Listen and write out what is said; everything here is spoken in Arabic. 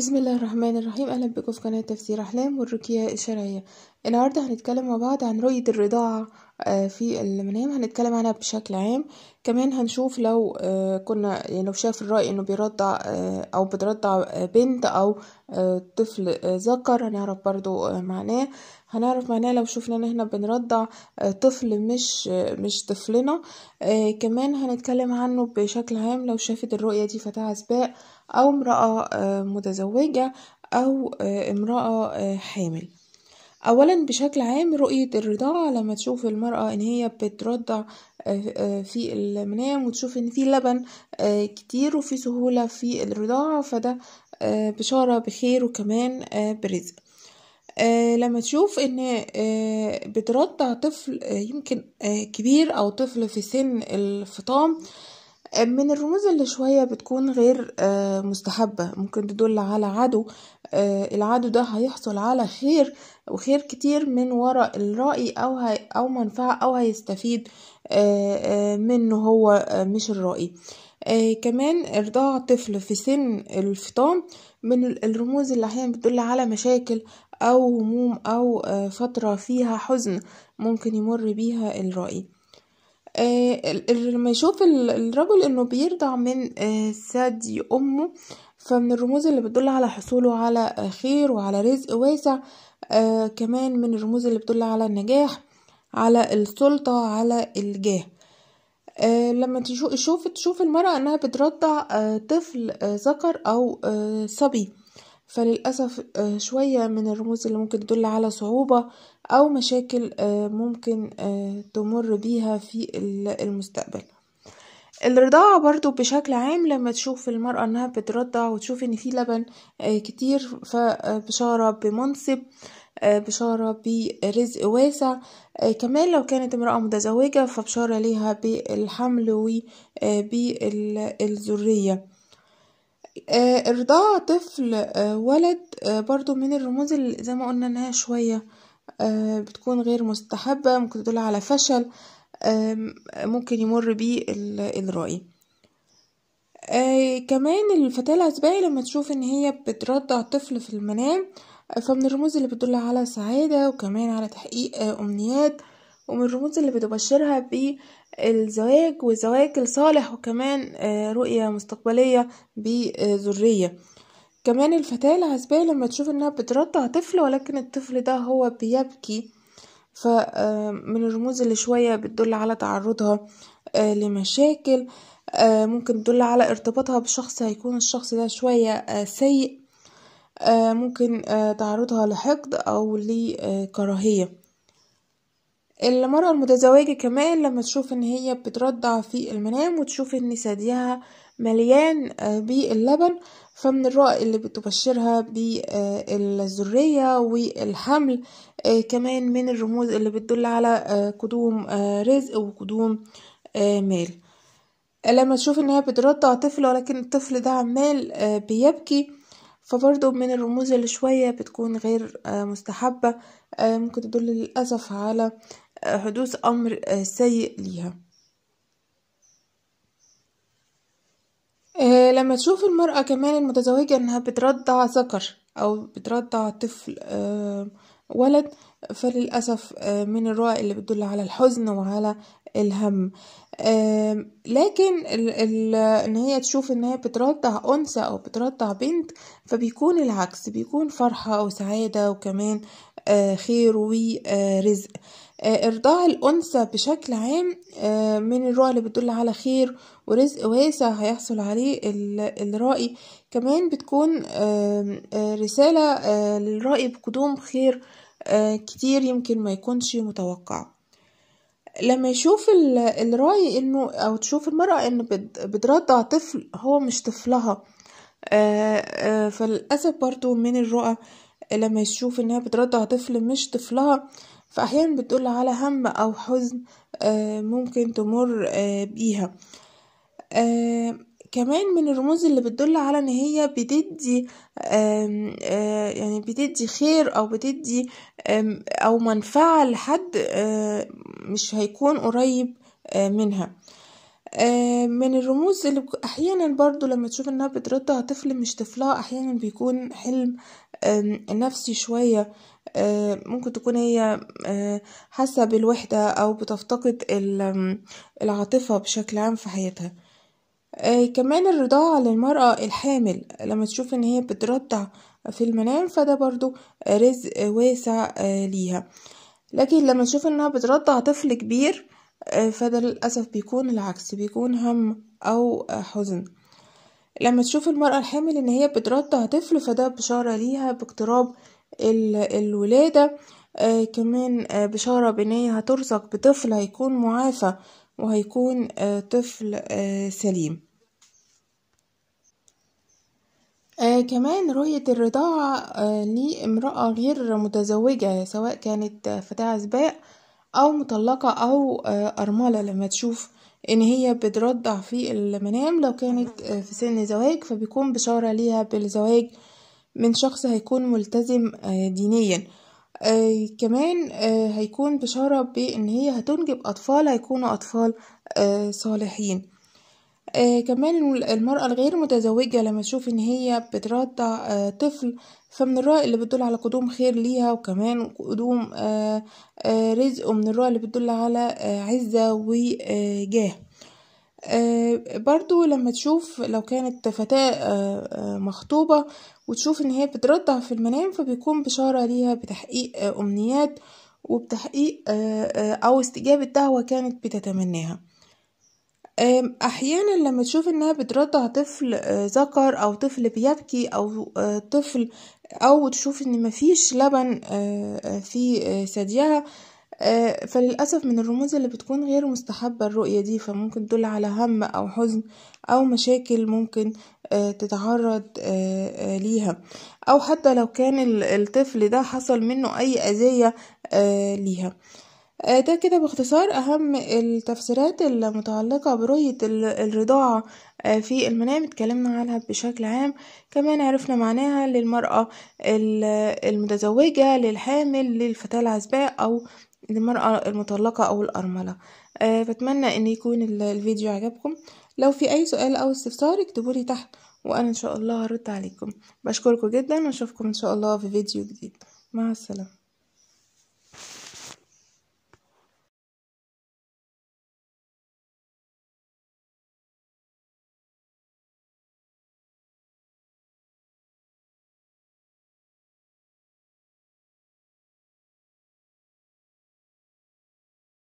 بسم الله الرحمن الرحيم اهلا بكم في قناه تفسير احلام والرقيه الشرعيه النهارده هنتكلم مع بعض عن رؤيه الرضاعه آه، في المنام هنتكلم عنها بشكل عام كمان هنشوف لو آه، كنا يعني لو شاف الرأي انه بيرضع آه، او بترضع بنت او طفل ذكر هنعرف برضو معناه هنعرف معناه لو شفنا ان احنا بنرضع طفل مش مش طفلنا كمان هنتكلم عنه بشكل عام لو شافت الرؤية دي فتاة سباق أو امرأة آه، متزوجة أو آه، امرأة آه، حامل أولا بشكل عام رؤية الرضاعة لما تشوف المرأة إن هي بترضع في المنام وتشوف إن في لبن كتير وفي سهولة في الرضاعة فده بشارة بخير وكمان برزق لما تشوف ان بترضع طفل يمكن كبير او طفل في سن الفطام من الرموز اللي شوية بتكون غير آه، مستحبة ممكن تدل على عدو آه، العدو ده هيحصل على خير وخير كتير من وراء الرأي أو, هي أو منفعة أو هيستفيد آه، منه هو مش الرأي كمان إرضاع طفل في سن الفطام من الرموز اللي أحيانا بتدل على مشاكل أو هموم أو فترة فيها حزن ممكن يمر بيها الرأي آه، لما يشوف الرجل انه بيرضع من آه، ثدي امه فمن الرموز اللي بتدل على حصوله على خير وعلى رزق واسع آه، كمان من الرموز اللي بتدل على النجاح على السلطة على الجاه لما تشوف تشوف المرأة انها بترضع طفل ذكر او صبي فللأسف آه، شوية من الرموز اللي ممكن تدل على صعوبة أو مشاكل آه، ممكن آه، تمر بيها في المستقبل الرضاعة برضو بشكل عام لما تشوف المرأة انها بترضع وتشوف ان في لبن كتير فبشارة بمنصب بشارة برزق واسع كمان لو كانت امرأة متزوجة فبشارة ليها بالحمل وبالذرية آه، إرضاع طفل آه، ولد آه، برضو من الرموز اللي زي ما قلنا إنها شوية بتكون غير مستحبة ممكن تدل على فشل ممكن يمر بيه الرأي كمان الفتاة العزباء لما تشوف إن هي بترضع طفل في المنام فمن الرموز اللي بتدل على سعادة وكمان على تحقيق أمنيات ومن الرموز اللي بتبشرها بالزواج والزواج الصالح وكمان آه، رؤية مستقبلية بذرية كمان الفتاة العزباء لما تشوف انها بترضع طفل ولكن الطفل ده هو بيبكي فمن آه، الرموز اللي شوية بتدل على تعرضها آه، لمشاكل ممكن تدل على ارتباطها بشخص هيكون الشخص ده شوية سيء ممكن تعرضها لحقد أو لكراهية المرأة المتزوجة كمان لما تشوف ان هي بترضع في المنام وتشوف ان ثديها مليان آه، باللبن فمن الرأي اللي بتبشرها بالذرية والحمل آه، كمان من الرموز اللي بتدل على آه، قدوم رزق وقدوم مال لما تشوف ان هي بترضع طفل ولكن الطفل ده عمال بيبكي فبرضه من الرموز اللي شوية بتكون غير مستحبة ممكن تدل للأسف على حدوث أمر آه، سيء ليها آه، لما تشوف المرأة كمان المتزوجة إنها بترضع ذكر أو بترضع طفل آه، ولد فللأسف من الرؤى اللي بتدل على الحزن وعلى الهم لكن ال ان هي تشوف ان هي بترضع انثى او بترضع بنت فبيكون العكس بيكون فرحة وسعاده وكمان آه، خير ورزق آه، آه، ارضاع الانثى بشكل عام من الرؤى اللي بتدل على خير ورزق واسع هيحصل عليه الرائي كمان بتكون رسالة للرائي بقدوم خير كتير يمكن ما يكونش متوقع لما يشوف الراي انه او تشوف المرأة ان بترضع طفل هو مش طفلها آه، آه، فالأسف برضو من الرؤى لما يشوف انها بترضع طفل مش طفلها فأحيانا بتقول على هم أو حزن آه، ممكن تمر بيها كمان من الرموز اللي بتدل على ان هي بتدي يعني بتدي خير او بتدي او منفعة لحد مش هيكون قريب آه، منها آه، من الرموز اللي احيانا برضو لما تشوف انها بتردها طفل مش طفلها احيانا بيكون حلم نفسي شوية آه، ممكن تكون هي حاسة بالوحدة او بتفتقد العاطفة بشكل عام في حياتها كمان الرضاعة للمرأة الحامل لما تشوف ان هي بترضع في المنام فده برضو رزق واسع ليها لكن لما نشوف انها بترضع طفل كبير آه، فده للأسف بيكون العكس بيكون هم أو حزن لما تشوف المرأة الحامل إن هي بترضع طفل فده بشارة ليها باقتراب الولادة آه، كمان آه، بشارة بإن هي هترزق بطفل هيكون معافى وهيكون طفل سليم آه كمان رؤية الرضاعة آه لامرأة غير متزوجة سواء كانت فتاة عزباء أو مطلقة أو آه أرملة لما تشوف إن هي بترضع في المنام لو كانت آه في سن زواج فبيكون بشارة ليها بالزواج من شخص هيكون ملتزم آه دينيا آه كمان آه هيكون بشارة بإن هي هتنجب أطفال هيكونوا أطفال آه صالحين آه كمان المرأة الغير متزوجة لما تشوف ان هي بترضع آه طفل فمن الرأي اللي بتدل على قدوم خير ليها وكمان قدوم آه آه رزق ومن الرأي اللي بتدل على آه عزة وجاه آه برضو لما تشوف لو كانت فتاة آه, آه، مخطوبة وتشوف ان هي بترضع في المنام فبيكون بشارة ليها بتحقيق آه أمنيات وبتحقيق آه، آه، أو استجابة دعوة كانت بتتمناها احيانا لما تشوف انها بترضع طفل آه، ذكر او طفل بيبكي او آه، طفل او تشوف ان مفيش لبن آه، في ثديها فللأسف من الرموز اللي بتكون غير مستحبة الرؤية دي فممكن تدل على هم أو حزن أو مشاكل ممكن تتعرض ليها أو حتى لو كان الطفل ده حصل منه أي أذية ليها آه، ده كده باختصار أهم التفسيرات المتعلقة برؤية الرضاعة آه، في المنام اتكلمنا عنها بشكل عام كمان عرفنا معناها للمرأة المتزوجة للحامل للفتاة العزباء أو للمرأة المطلقة أو الأرملة آه، بتمنى أن يكون الفيديو عجبكم لو في أي سؤال أو استفسار اكتبولي تحت وأنا إن شاء الله هرد عليكم بشكركم جدا وأشوفكم إن شاء الله في فيديو جديد مع السلامة